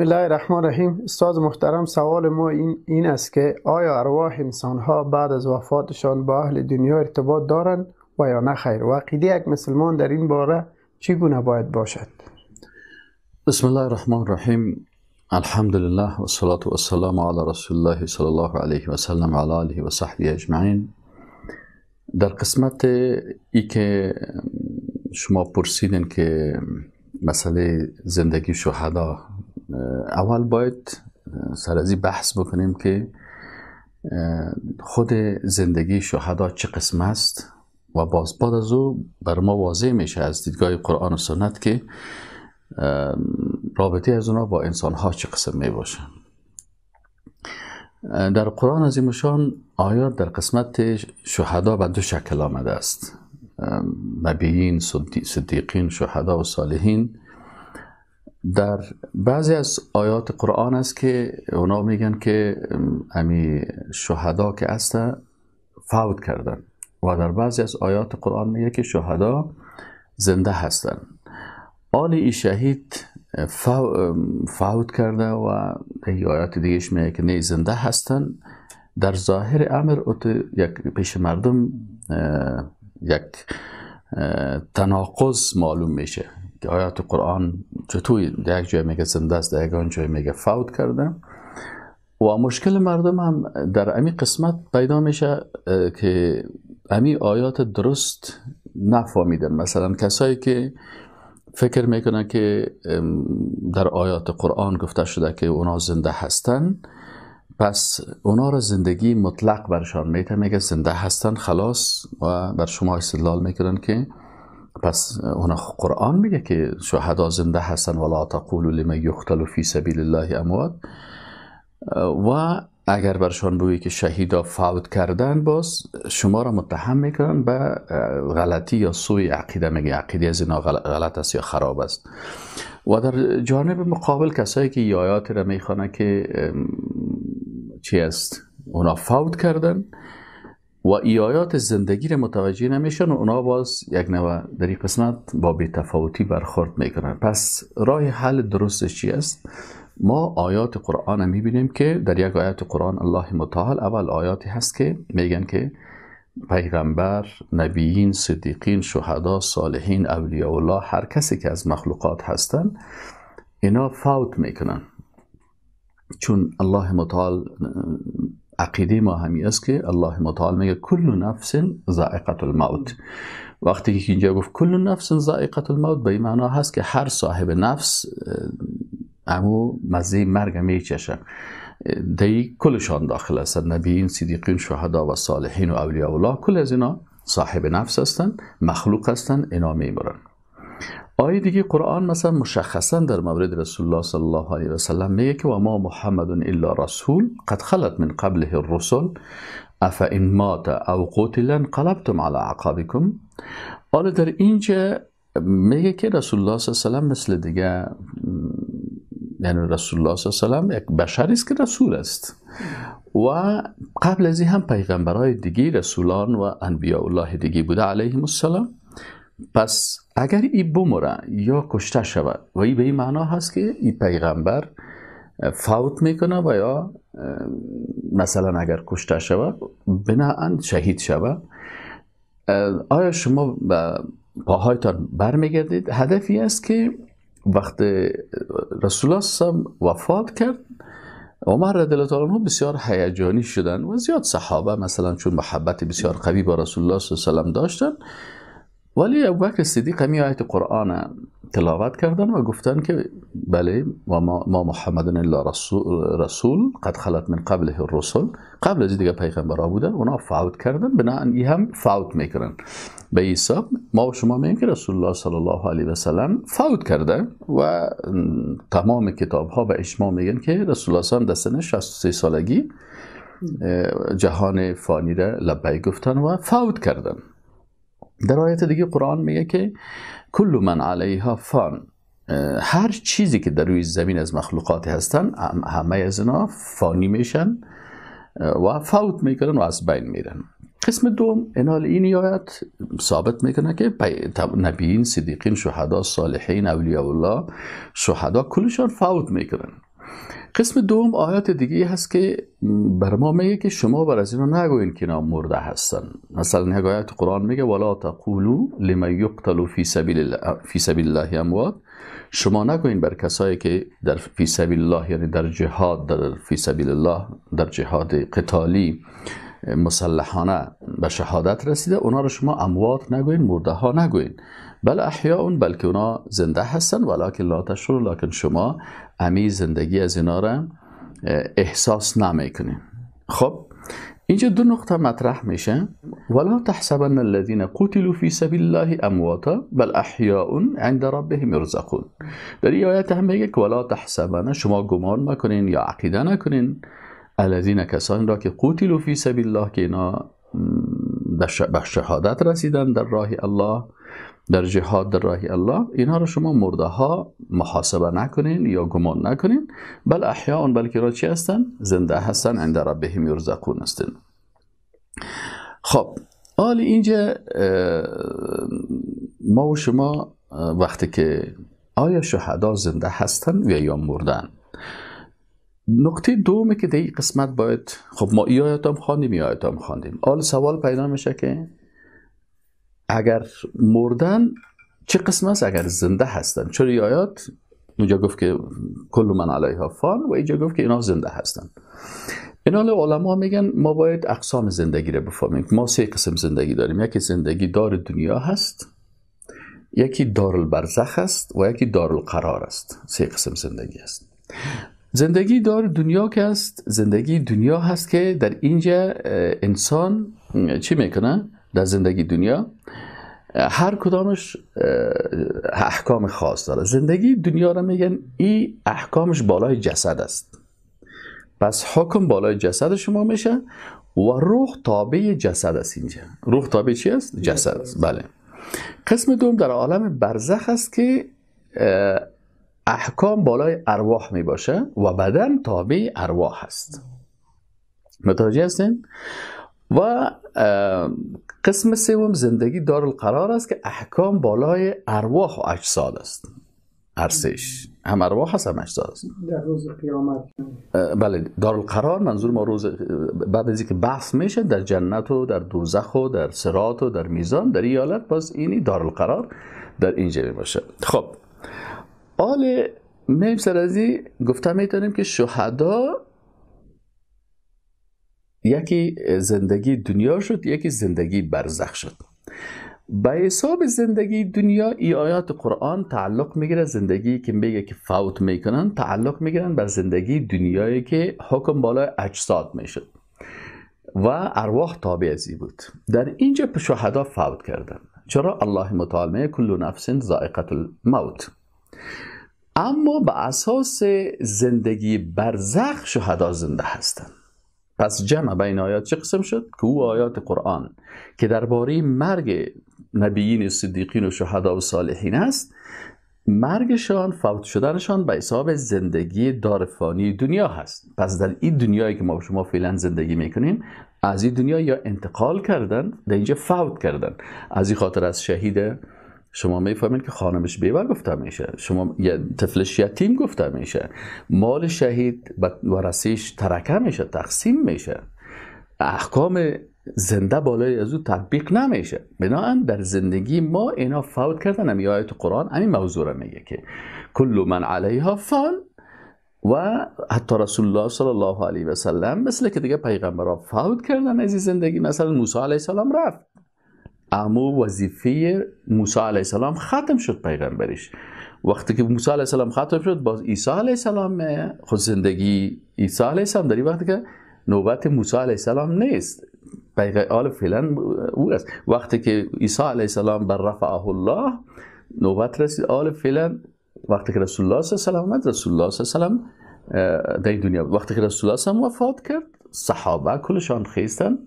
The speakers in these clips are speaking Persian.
بسم الله الرحمن الرحیم استاد محترم سوال ما این, این است که آیا ارواح انسان ها بعد از وفاتشان با اهل دنیا ارتباط دارند و یا نه خیر و عقیده یک مسلمان در این باره گونه باید باشد بسم الله الرحمن الرحیم الحمد لله و صلاة و سلام علی رسول الله صلی الله علیه و سلم علی آله و صحبه اجمعین در قسمت ای که شما پرسیدین که مسئله زندگی شهدا اول باید سر از بحث بکنیم که خود زندگی شهدا چه قسم است و باز بعد از او بر ما واضح میشه از دیدگاه قرآن و سنت که رابطه از اونا با انسان ها چه قسم می در قرآن از ایمشان آیات در قسمت شهدا به دو شکل آمده است نبیین صدیقین شهدا و صالحین در بعضی از آیات قرآن است که اونا میگن که امی شهدا که هست فوت کردن و در بعضی از آیات قرآن میگه که شهدا زنده هستن آل ای شهید فوت کرده و ای آیات دیگهش میگه که نه زنده هستن در ظاهر امر یک پیش مردم یک تناقض معلوم میشه آیات قرآن چطوری در یک جای میگه زنده است در یک جای میگه فوت کرده و مشکل مردم هم در امی قسمت پیدا میشه که امی آیات درست نفهمیدن مثلا کسایی که فکر میکنن که در آیات قرآن گفته شده که اونا زنده هستن پس اونا را زندگی مطلق برشان میتن میگه زنده هستن خلاص و بر شما استدلال میکنن که پس اون قرآن میگه که شهدا زنده هستن ولا تقولوا لمن یقتل فی سبیل الله اموات و اگر برشان بگویی که شهیدا فوت کردن باز شما را متهم میکنن به غلطی یا سوی عقیده میگه عقیده از غلط است یا خراب است و در جانب مقابل کسایی که آیات را میخوانه که چی است اونا فوت کردن و ایایات زندگی رو متوجه نمیشن و اونا باز یک نوع در این قسمت با بیتفاوتی برخورد میکنن پس راه حل درستش چی است؟ ما آیات قرآن می میبینیم که در یک آیات قرآن الله متعال اول آیاتی هست که میگن که پیغمبر، نبیین، صدیقین، شهدا، صالحین، اولیاء الله هر کسی که از مخلوقات هستن اینا فوت میکنن چون الله متعال عقیده ما همی است که الله متعال میگه کل نفس ذائقه الموت وقتی که اینجا گفت کل نفس ذائقه الموت به این معنا هست که هر صاحب نفس امو مزه مرگ میچشه دی کلشان داخل نبی نبیین صدیقین شهدا و صالحین و اولیاء الله کل از اینا صاحب نفس هستند مخلوق هستند اینا میمرن آیه دیگه قرآن مثلا مشخصا در مورد رسول الله صلی الله علیه وسلم میگه که و ما محمد الا رسول قد خلت من قبله الرسل اف این مات او قتلا قلبتم علی عقابکم حالا آره در اینجا میگه که رسول الله صلی الله علیه و مثل دیگه یعنی رسول الله صلی الله علیه و یک بشری است که رسول است و قبل از این هم پیغمبرای دیگه رسولان و انبیاء الله دیگه بوده علیهم السلام پس اگر ای بمره یا کشته شود و این به این معنا هست که ای پیغمبر فوت میکنه و یا مثلا اگر کشته شود بناهن شهید شود آیا شما به پاهایتان برمیگردید هدفی است که وقت رسول الله وفات کرد عمر رضی الله عنه بسیار هیجانی شدن و زیاد صحابه مثلا چون محبت بسیار قوی با رسول الله صلی الله علیه و داشتن ولی ابوبکر صدیق همین آیت قرآن تلاوت کردن و گفتن که بله و ما محمد الا رسول قد خلت من قبله الرسول قبل از دیگه پیغمبر بودن اونا فوت کردن بنا این هم فوت میکنن به حساب ما و شما میگیم که رسول الله صلی الله علیه و سلم فوت کرده و تمام کتاب ها به اشما میگن که رسول الله صلی الله علیه و سلم 63 سالگی جهان فانی را لبای گفتن و فوت کردن در آیت دیگه قرآن میگه که کل من علیها فان هر چیزی که در روی زمین از مخلوقات هستن همه از اینا فانی میشن و فوت میکنن و از بین میرن قسم دوم انال این آیت ثابت میکنه که نبیین صدیقین شهدا صالحین اولیاء الله شهدا کلشان فوت میکنن قسم دوم آیات دیگه هست که بر ما میگه که شما بر از اینا نگوین که اینا مرده هستن مثلا آیات قرآن میگه ولا تقولو لمن یقتلو فی سبیل الله فی الله اموات شما نگوین بر کسایی که در فی سبیل الله یعنی در جهاد در فی سبیل الله در جهاد قتالی مسلحانه به شهادت رسیده اونا رو شما اموات نگوین مرده ها نگوین بل اون بلکه اونا زنده هستن ولکن لا تشعر لکن شما امی زندگی از اینا را احساس نمیکنین خب اینجا دو نقطه مطرح میشه ولا تحسبن الذين قتلوا في سبيل الله امواتا بل احياء عند ربهم يرزقون در این آیت هم میگه ولا تحسبن شما گمان نکنین یا عقیده نکنین الذین کسان را که قتلوا فی سبیل الله که اینا به شهادت رسیدن در راه الله در جهاد در راه الله اینها رو شما مرده ها محاسبه نکنین یا گمان نکنین بل احیان بلکه را چی هستن زنده هستن عند ربهم یرزقون هستن خب آل اینجا ما و شما وقتی که آیا شهدا زنده هستن و یا مردن نقطه دومه که در قسمت باید خب ما ای آیت هم خاندیم ای آیت هم خاندیم آل سوال پیدا میشه که اگر مردن چه قسم است اگر زنده هستن چون آیات اونجا گفت که کل من علیها فان و اینجا گفت که اینا زنده هستن این حال علما میگن ما باید اقسام زندگی رو بفهمیم ما سه قسم زندگی داریم یکی زندگی دار دنیا هست یکی دار البرزخ است و یکی دار القرار است سه قسم زندگی است زندگی دار دنیا که است زندگی دنیا هست که در اینجا انسان چی میکنه در زندگی دنیا هر کدامش احکام خاص داره زندگی دنیا را میگن این احکامش بالای جسد است پس حکم بالای جسد شما میشه و روح تابع جسد است اینجا روح تابع چی است؟ جسد است بله قسم دوم در عالم برزخ است که احکام بالای ارواح می باشه و بدن تابع ارواح است متوجه هستین؟ و قسم سوم زندگی القرار است که احکام بالای ارواح و اجساد است ارسش هم ارواح هست هم اجساد است در روز قیامت بله القرار منظور ما روز بعد از اینکه بحث میشه در جنت و در دوزخ و در سرات و در میزان در ایالت حالت باز اینی القرار در اینجا باشه خب آل میم سرازی گفته میتونیم که شهدا یکی زندگی دنیا شد یکی زندگی برزخ شد به حساب زندگی دنیا ای آیات قرآن تعلق میگیره زندگی که میگه که فوت میکنن تعلق میگیرن به زندگی دنیایی که حکم بالای اجساد میشد و ارواح تابع ازی بود در اینجا شهدا فوت کردن چرا الله متعال کل نفس ذائقه الموت اما به اساس زندگی برزخ شهدا زنده هستند پس جمع بین آیات چه قسم شد؟ که او آیات قرآن که درباره مرگ نبیین صدیقین و شهدا و صالحین است مرگشان فوت شدنشان به حساب زندگی دارفانی دنیا هست پس در این دنیایی که ما شما فعلا زندگی میکنیم از این دنیا یا انتقال کردن در اینجا فوت کردن از این خاطر از شهیده شما میفهمید که خانمش بیوه گفته میشه شما طفلش یتیم گفته میشه مال شهید و ورسیش ترکه میشه تقسیم میشه احکام زنده بالای از او تطبیق نمیشه بنابراین در زندگی ما اینا فوت کردن همی یعنی آیت قرآن همین موضوع رو میگه که کل من علیها فان و حتی رسول الله صلی الله علیه و مثل که دیگه را فوت کردن از زندگی مثلا موسی علیه السلام رفت امو وظیفه موسی علیه السلام ختم شد پیغمبریش وقتی که موسی علیه السلام ختم شد باز عیسی علیه السلام خود زندگی عیسی علیه السلام در وقتی که نوبت موسی علیه السلام نیست پیغمبر فعلا او است وقتی که عیسی علیه السلام بر رفعه الله نوبت رسید آل فعلا وقتی که رسول الله صلی الله علیه و آله رسول الله صلی الله علیه و در دنیا وقتی که رسول الله وفات کرد صحابه کلشان خیستن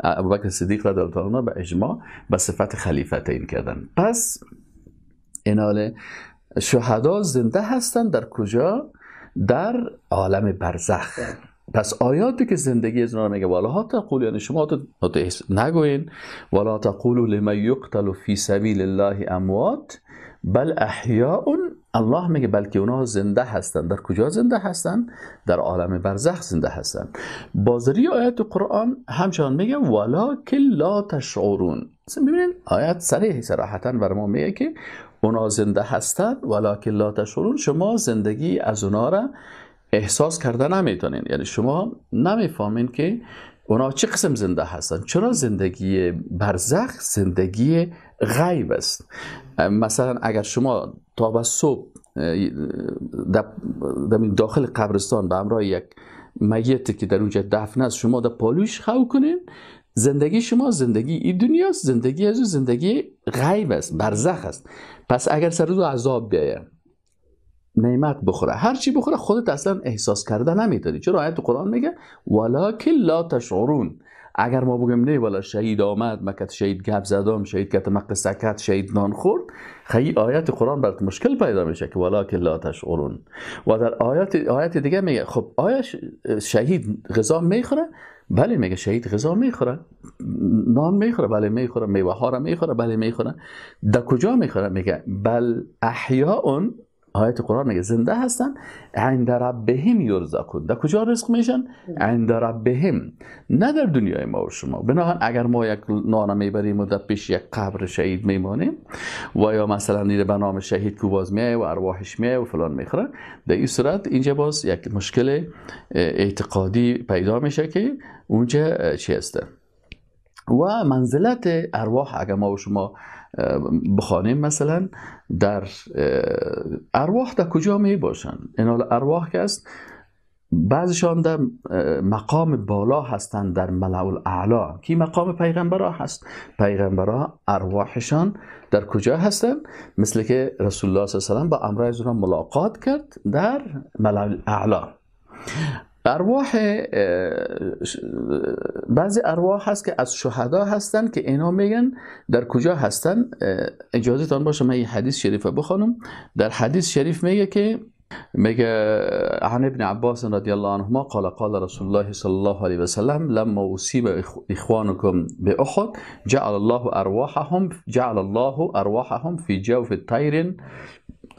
ابوبکر صدیق رضی الله به اجماع به صفت تعیین کردن پس انال شهدا زنده هستند در کجا در عالم برزخ پس آیاتی که زندگی از میگه والا حتی قول یعنی شما نگوین ولا تقول لمن یقتل فی سبیل الله اموات بل احیاء الله میگه بلکه اونا زنده هستند در کجا زنده هستند در عالم برزخ زنده هستند بازری آیت قرآن همچنان میگه ولا لا تشعرون ببینید آیت صریح صراحتا بر ما میگه که اونا زنده هستند ولا لا تشعرون شما زندگی از اونا را احساس کرده نمیتونین یعنی شما نمیفهمین که اونا چه قسم زنده هستن چرا زندگی برزخ زندگی غیب است مثلا اگر شما تا به صبح در داخل قبرستان به همراه یک میت که در اونجا دفن است شما در پالوش خو کنین زندگی شما زندگی این دنیاست زندگی از زندگی غیب است برزخ است پس اگر سر روز عذاب بیاید نعمت بخوره هر چی بخوره خودت اصلا احساس کرده نمیدادی چرا آیت قرآن میگه ولکن لا تشعرون اگر ما بگیم نه والا شهید آمد مکت شهید گپ زدم شهید کت مق سکت شهید نان خورد خیلی آیت قرآن برات مشکل پیدا میشه که ولکن لا تشعرون و در آیات آیت دیگه میگه خب آیا شهید غذا میخوره بله میگه شهید غذا میخوره نان میخوره بله میخوره میوه ها را میخوره بله میخوره در کجا میخوره میگه بل احیاء آیت قرآن میگه زنده هستن عند ربهم یرزقون در کجا رزق میشن عند ربهم نه در دنیای ما و شما بنابراین اگر ما یک نان میبریم و در پیش یک قبر شهید میمانیم و یا مثلا نیره به نام شهید کو باز و ارواحش میایه و فلان میخره در این صورت اینجا باز یک مشکل اعتقادی پیدا میشه که اونجا چی هسته و منزلت ارواح اگر ما و شما بخانیم مثلا در ارواح در کجا می باشن؟ ارواح که است بعضشان در مقام بالا هستند در ملع الاعلا که مقام ها هست ها ارواحشان در کجا هستند مثل که رسول الله صلی الله علیه و با امرای ملاقات کرد در ملع الاعلا ارواح بعضی ارواح هست که از شهدا هستند که اینا میگن در کجا هستن اجازه تان باشه من یه حدیث شریفه بخونم در حدیث شریف میگه که میگه عن ابن عباس رضی الله عنهما قال قال رسول الله صلی الله علیه وسلم لما اصیب اخوانكم باحد جعل الله ارواحهم جعل الله ارواحهم في جوف طیر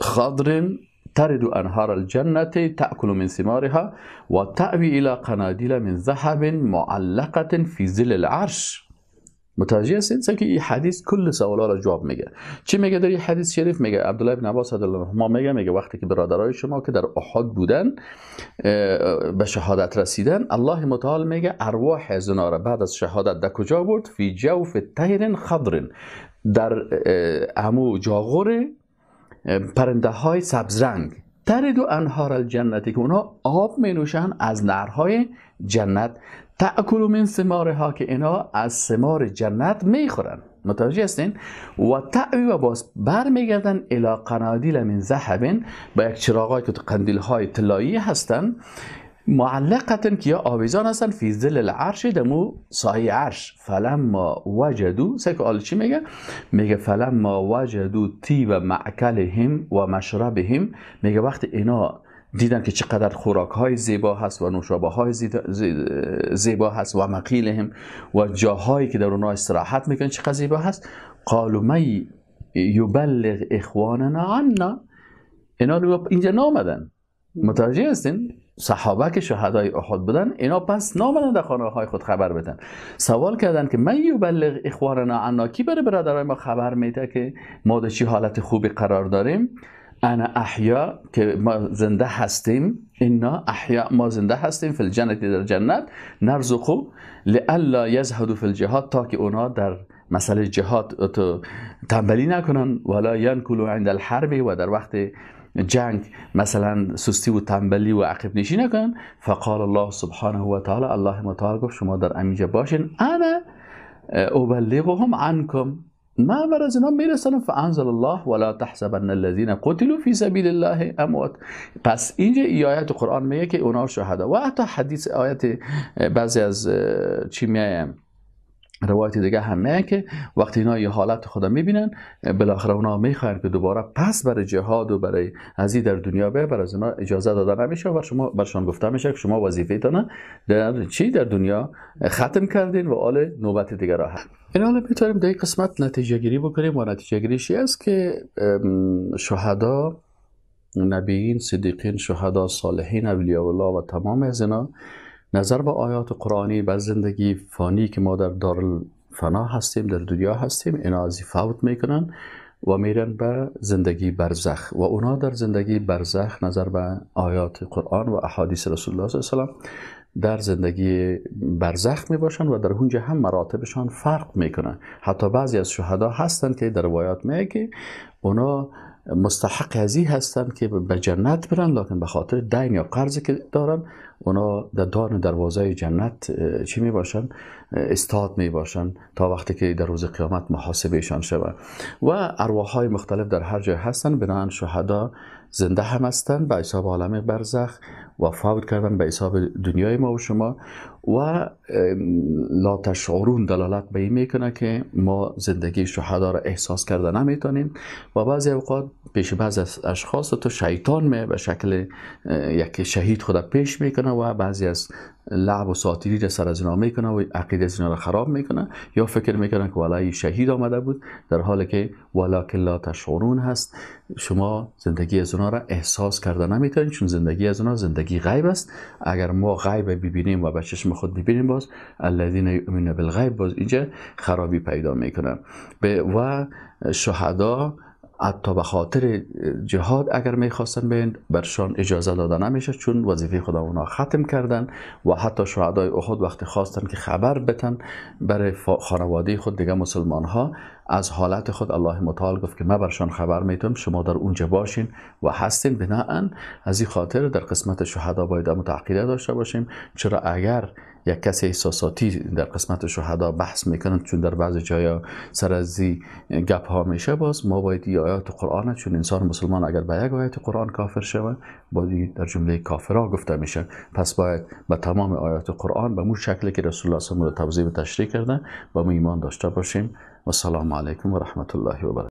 خضر ترد انهار الجنة تأكل من ثمارها وتأوي إلى قناديل من ذهب معلقة في زل العرش متوجه هستید که این حدیث کل سوالا جواب میگه چی میگه در این حدیث شریف میگه عبدالله ابن عباس الله ما میگه میگه وقتی که برادرای شما که در احد بودن به شهادت رسیدن الله متعال میگه ارواح از را بعد از شهادت در کجا برد فی جوف تهر خضر در امو جاغره پرنده های سبزرنگ ترد انهار الجنتی که اونا آب می نوشن از نرهای جنت تأکل من سماره ها که اینا از سمار جنت می خورن متوجه هستین و تعوی و باز بر می گردن الی قنادیل من زحبین با یک چراغای که قندیل های طلایی هستن معلقتن که یا آویزان هستن فی ظل العرش دمو سایه عرش فلما وجدو سه که چی میگه میگه فلما وجدو تی و هم و هم میگه وقتی اینا دیدن که چقدر خوراک های زیبا هست و نوشابه های زیبا هست و هم و جاهایی که در اونها استراحت میکنن چقدر زیبا هست قالو می یبلغ اخواننا عنا اینا اینجا نامدن متوجه هستین صحابه که شهدای احد بودن اینا پس نامدن در خانه های خود خبر بدن سوال کردن که من یبلغ اخوارنا عنا کی بره برادرای ما خبر میده که ما در چی حالت خوبی قرار داریم انا احیا که ما زنده هستیم اینا احیا ما زنده هستیم فی جنت در جنت نرزقو لالا یزهدو فی الجهاد تا که اونا در مسئله جهاد تو تنبلی نکنن ولا ینکلو عند الحرب و در وقت جنگ مثلا سستی و تنبلی و عقب نشی نکن فقال الله سبحانه و تعالی الله متعال گفت شما در امیجا باشین انا ابلغهم عنکم ما بر از اینا ف فانزل الله ولا تحسبن الذين قتلوا في سبيل الله اموات پس اینجا ای آیت قرآن میگه که اونا شهدا و حتی حدیث آیت بعضی از چی میایم روایت دیگه همه که وقتی اینا یه حالت خدا میبینن بالاخره اونا میخوان که دوباره پس برای جهاد و برای ازی در دنیا به بر از اجازه داده نمیشه و شما برشان گفته میشه که شما وظیفه تانه در چی در دنیا ختم کردین و آل نوبت دیگه هم. این حالا میتونیم در قسمت نتیجه گیری بکنیم و نتیجه گیریشی است که شهدا نبیین صدیقین شهدا صالحین اولیاء الله و تمام از اینا نظر به آیات قرآنی به زندگی فانی که ما در دار فنا هستیم در دنیا هستیم اینا ازی فوت میکنن و میرن به زندگی برزخ و اونا در زندگی برزخ نظر به آیات قرآن و احادیث رسول الله صلی الله علیه و در زندگی برزخ می باشن و در اونجا هم مراتبشان فرق میکنن حتی بعضی از شهدا هستن که در روایات میگه اونا مستحق هزی هستند که به جنت برن لکن به خاطر دین یا قرضی که دارن اونا در دان دروازه جنت چی می باشن استاد می باشن تا وقتی که در روز قیامت محاسبهشان شود و ارواح های مختلف در هر جای هستن بنان شهدا زنده هم هستن به حساب عالم برزخ و فوت کردن به حساب دنیای ما و شما و لا تشعرون دلالت به این میکنه که ما زندگی شهدا را احساس کرده نمیتونیم و بعضی اوقات پیش بعض از اشخاص تو شیطان به شکل یک شهید خود پیش میکنه و بعضی از لعب و ساتیری را سر از اینا میکنه و عقیده اینا را خراب میکنه یا فکر میکنه که ولی شهید آمده بود در حالی که که لا تشعرون هست شما زندگی از اونا را احساس کرده نمیتونید چون زندگی از اونا زندگی غیب است اگر ما غیب ببینیم و به چشم خود ببینیم باز الذین یؤمنون بالغیب باز اینجا خرابی پیدا میکنه و شهدا حتی به خاطر جهاد اگر میخواستن بین برشان اجازه داده نمیشه چون وظیفه خدا اونا ختم کردن و حتی شهدای احد وقتی خواستن که خبر بتن برای خانواده خود دیگه مسلمان ها از حالت خود الله متعال گفت که من برشان خبر میتونم شما در اونجا باشین و هستین بناهن از این خاطر در قسمت شهدا باید متعقیده داشته باشیم چرا اگر یک کسی احساساتی در قسمت شهدا بحث میکنند چون در بعضی جایا سر از گپ ها میشه باز ما باید ای آیات قرآن چون انسان مسلمان اگر به یک آیت قرآن کافر شود باید در جمله کافرها گفته میشه پس باید به تمام آیات قرآن به مو شکلی که رسول الله صلی الله علیه و توضیح و تشریح کرده با ما ایمان داشته باشیم و سلام علیکم و رحمت الله و